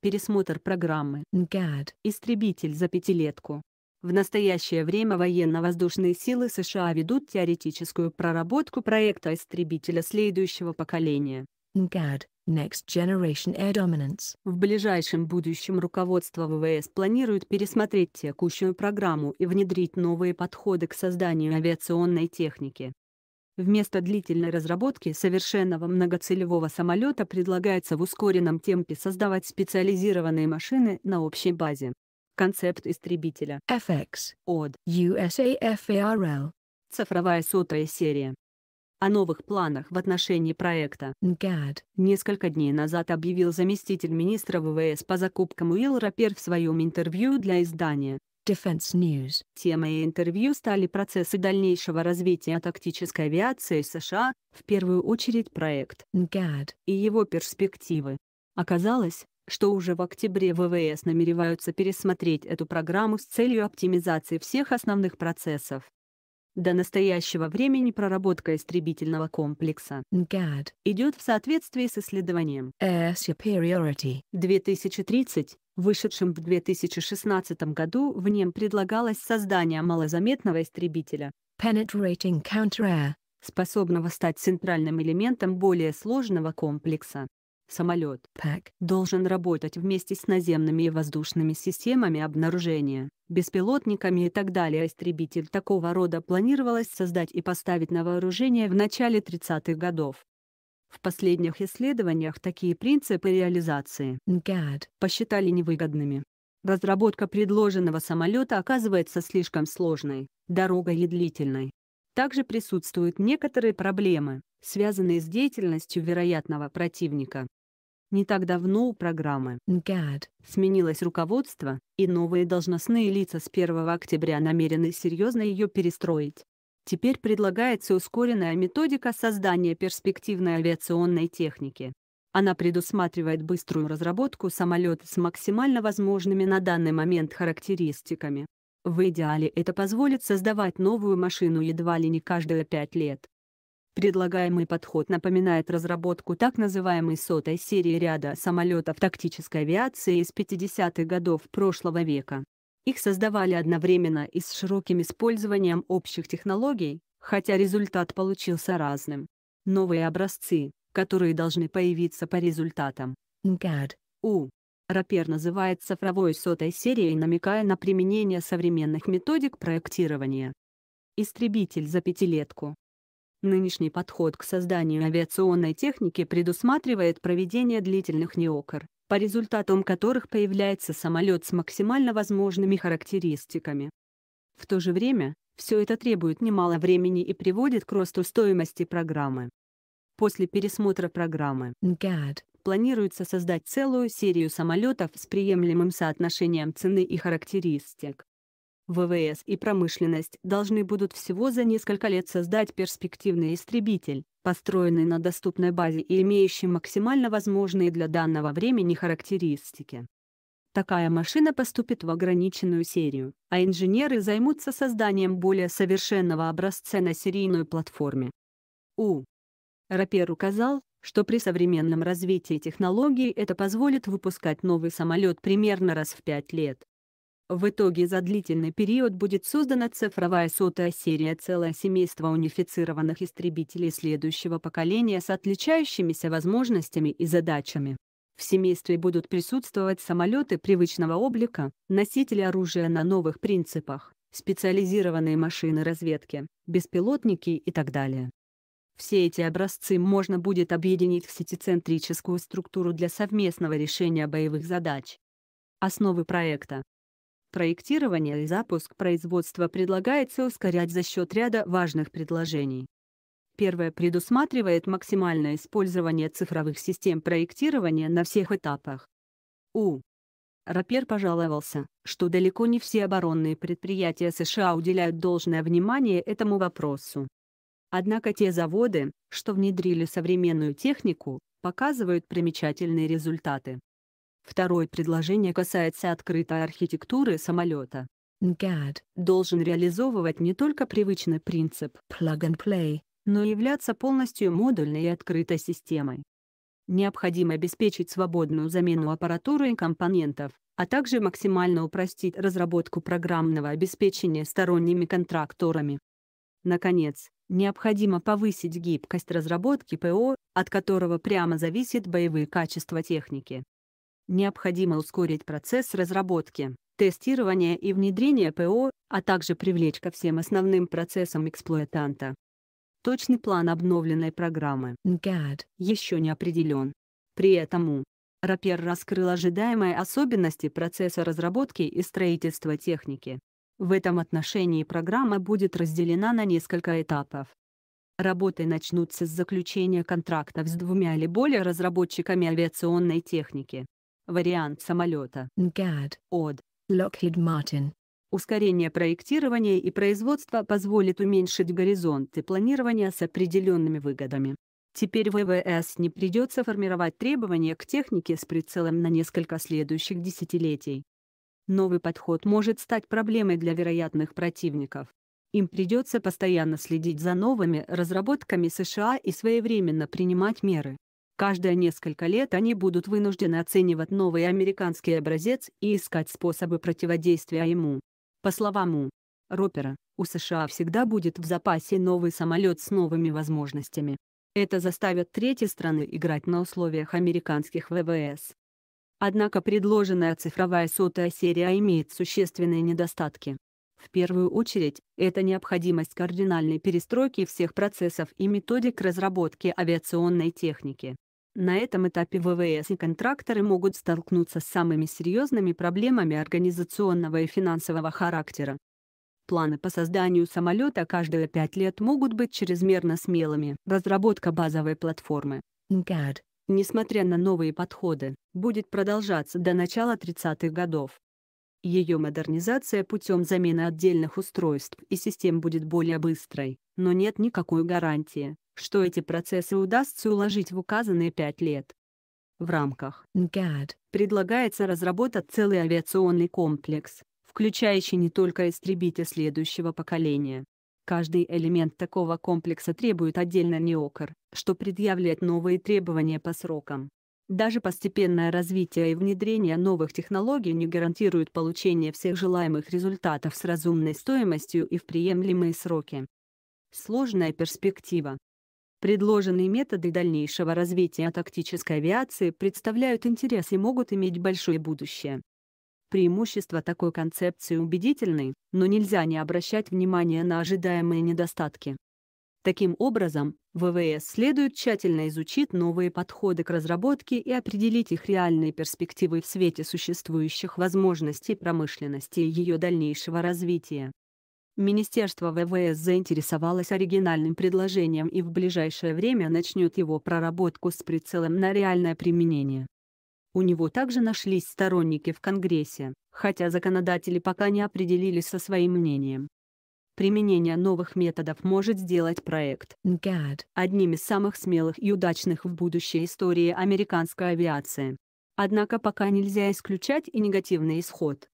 пересмотр программы НКАД «Истребитель» за пятилетку. В настоящее время военно-воздушные силы США ведут теоретическую проработку проекта истребителя следующего поколения. NGAD а Next Generation Air Dominance. В ближайшем будущем руководство ВВС планирует пересмотреть текущую программу и внедрить новые подходы к созданию авиационной техники. Вместо длительной разработки совершенного многоцелевого самолета предлагается в ускоренном темпе создавать специализированные машины на общей базе. Концепт истребителя FX от USAFARL. Цифровая сотая серия. О новых планах в отношении проекта НГАД несколько дней назад объявил заместитель министра ВВС по закупкам Уилл Рапер в своем интервью для издания Defense News. Темой интервью стали процессы дальнейшего развития тактической авиации США, в первую очередь проект NGAD и его перспективы. Оказалось, что уже в октябре ВВС намереваются пересмотреть эту программу с целью оптимизации всех основных процессов. До настоящего времени проработка истребительного комплекса NGAD идет в соответствии с исследованием Air Superiority 2030, вышедшим в 2016 году, в нем предлагалось создание малозаметного истребителя Penetrating Counter-Air, способного стать центральным элементом более сложного комплекса. Самолет ПЭК должен работать вместе с наземными и воздушными системами обнаружения, беспилотниками и так далее. Истребитель такого рода планировалось создать и поставить на вооружение в начале 30-х годов. В последних исследованиях такие принципы реализации God. посчитали невыгодными. Разработка предложенного самолета оказывается слишком сложной, дорогой и длительной. Также присутствуют некоторые проблемы, связанные с деятельностью вероятного противника. Не так давно у программы God. сменилось руководство, и новые должностные лица с 1 октября намерены серьезно ее перестроить. Теперь предлагается ускоренная методика создания перспективной авиационной техники. Она предусматривает быструю разработку самолета с максимально возможными на данный момент характеристиками. В идеале это позволит создавать новую машину едва ли не каждые пять лет. Предлагаемый подход напоминает разработку так называемой сотой серии ряда самолетов тактической авиации из 50-х годов прошлого века. Их создавали одновременно и с широким использованием общих технологий, хотя результат получился разным. Новые образцы, которые должны появиться по результатам. МКАД. У. Рапер называет цифровой сотой серией, намекая на применение современных методик проектирования. Истребитель за пятилетку. Нынешний подход к созданию авиационной техники предусматривает проведение длительных неокр, по результатам которых появляется самолет с максимально возможными характеристиками. В то же время, все это требует немало времени и приводит к росту стоимости программы. После пересмотра программы God. планируется создать целую серию самолетов с приемлемым соотношением цены и характеристик. ВВС и промышленность должны будут всего за несколько лет создать перспективный истребитель, построенный на доступной базе и имеющий максимально возможные для данного времени характеристики. Такая машина поступит в ограниченную серию, а инженеры займутся созданием более совершенного образца на серийной платформе. У. Рапер указал, что при современном развитии технологий это позволит выпускать новый самолет примерно раз в 5 лет. В итоге за длительный период будет создана цифровая сотая серия целое семейство унифицированных истребителей следующего поколения с отличающимися возможностями и задачами. В семействе будут присутствовать самолеты привычного облика, носители оружия на новых принципах, специализированные машины разведки, беспилотники и так далее. Все эти образцы можно будет объединить в сетицентрическую структуру для совместного решения боевых задач. Основы проекта Проектирование и запуск производства предлагается ускорять за счет ряда важных предложений. Первое предусматривает максимальное использование цифровых систем проектирования на всех этапах. У. Рапер пожаловался, что далеко не все оборонные предприятия США уделяют должное внимание этому вопросу. Однако те заводы, что внедрили современную технику, показывают примечательные результаты. Второе предложение касается открытой архитектуры самолета. ГАД должен реализовывать не только привычный принцип plug and play, но являться полностью модульной и открытой системой. Необходимо обеспечить свободную замену аппаратуры и компонентов, а также максимально упростить разработку программного обеспечения сторонними контракторами. Наконец, необходимо повысить гибкость разработки ПО, от которого прямо зависит боевые качества техники. Необходимо ускорить процесс разработки, тестирования и внедрения ПО, а также привлечь ко всем основным процессам эксплуатанта. Точный план обновленной программы GAD еще не определен. При этом Рапер раскрыл ожидаемые особенности процесса разработки и строительства техники. В этом отношении программа будет разделена на несколько этапов. Работы начнутся с заключения контрактов с двумя или более разработчиками авиационной техники. Вариант самолета. ГАД. От. Lockheed Martin. Ускорение проектирования и производства позволит уменьшить горизонты планирования с определенными выгодами. Теперь ВВС не придется формировать требования к технике с прицелом на несколько следующих десятилетий. Новый подход может стать проблемой для вероятных противников. Им придется постоянно следить за новыми разработками США и своевременно принимать меры. Каждые несколько лет они будут вынуждены оценивать новый американский образец и искать способы противодействия ему. По словам У. Ропера, у США всегда будет в запасе новый самолет с новыми возможностями. Это заставит третьи страны играть на условиях американских ВВС. Однако предложенная цифровая сотая серия имеет существенные недостатки. В первую очередь, это необходимость кардинальной перестройки всех процессов и методик разработки авиационной техники. На этом этапе ВВС и контракторы могут столкнуться с самыми серьезными проблемами организационного и финансового характера. Планы по созданию самолета каждые пять лет могут быть чрезмерно смелыми. Разработка базовой платформы МГАД, несмотря на новые подходы, будет продолжаться до начала 30-х годов. Ее модернизация путем замены отдельных устройств и систем будет более быстрой, но нет никакой гарантии, что эти процессы удастся уложить в указанные пять лет. В рамках НКАД предлагается разработать целый авиационный комплекс, включающий не только истребитель следующего поколения. Каждый элемент такого комплекса требует отдельно НИОКР, что предъявляет новые требования по срокам. Даже постепенное развитие и внедрение новых технологий не гарантирует получение всех желаемых результатов с разумной стоимостью и в приемлемые сроки. Сложная перспектива. Предложенные методы дальнейшего развития тактической авиации представляют интерес и могут иметь большое будущее. Преимущества такой концепции убедительны, но нельзя не обращать внимания на ожидаемые недостатки. Таким образом, ВВС следует тщательно изучить новые подходы к разработке и определить их реальные перспективы в свете существующих возможностей промышленности и ее дальнейшего развития. Министерство ВВС заинтересовалось оригинальным предложением и в ближайшее время начнет его проработку с прицелом на реальное применение. У него также нашлись сторонники в Конгрессе, хотя законодатели пока не определились со своим мнением. Применение новых методов может сделать проект НГАД одним из самых смелых и удачных в будущей истории американской авиации. Однако пока нельзя исключать и негативный исход.